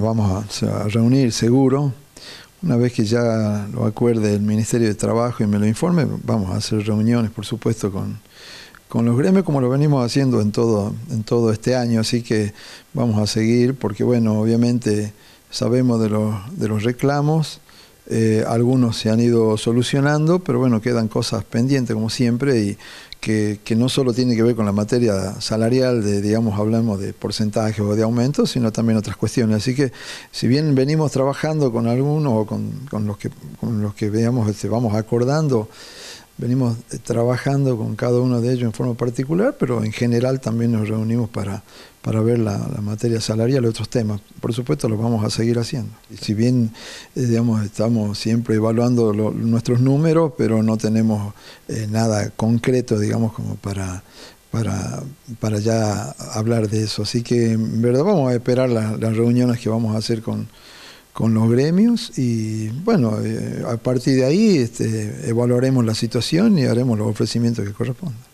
vamos a reunir seguro. Una vez que ya lo acuerde el Ministerio de Trabajo y me lo informe, vamos a hacer reuniones, por supuesto, con, con los gremios como lo venimos haciendo en todo, en todo este año, así que vamos a seguir porque, bueno, obviamente sabemos de los, de los reclamos eh, algunos se han ido solucionando, pero bueno, quedan cosas pendientes como siempre y que, no solo tiene que ver con la materia salarial, de, digamos, hablamos de porcentajes o de aumentos, sino también otras cuestiones. Así que si bien venimos trabajando con algunos o con, los que, con los que este, vamos acordando, venimos trabajando con cada uno de ellos en forma particular, pero en general también nos reunimos para, para ver la, materia salarial y otros temas. Por supuesto, lo vamos a seguir haciendo. Y si bien, eh, digamos, estamos siempre evaluando nuestros números, pero no tenemos eh, nada concreto, digamos, como para, para, para ya hablar de eso. Así que, en verdad, vamos a esperar las reuniones que vamos a hacer con con los gremios y bueno, eh, a partir de ahí este, evaluaremos la situación y haremos los ofrecimientos que correspondan.